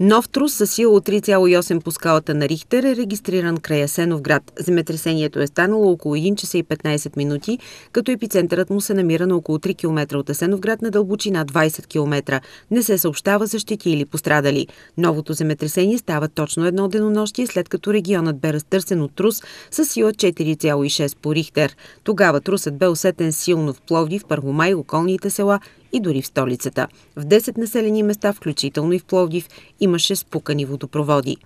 Нов трус със сила от 3,8 по скалата на Рихтер е регистриран край Асенов град. Земетресението е станало около 1 часа и 15 минути, като епицентърът му се намира на около 3 км от Асенов град на дълбочина 20 км. Не се съобщава за щети или пострадали. Новото земетресение става точно едно денонощие, след като регионът бе разтърсен от трус с сила 4,6 по Рихтер. Тогава трусът бе усетен силно в Пловдив, Първомай, околните села – и дори в столицата. В 10 населени места, включително и в Пловдив, имаше спукани водопроводи.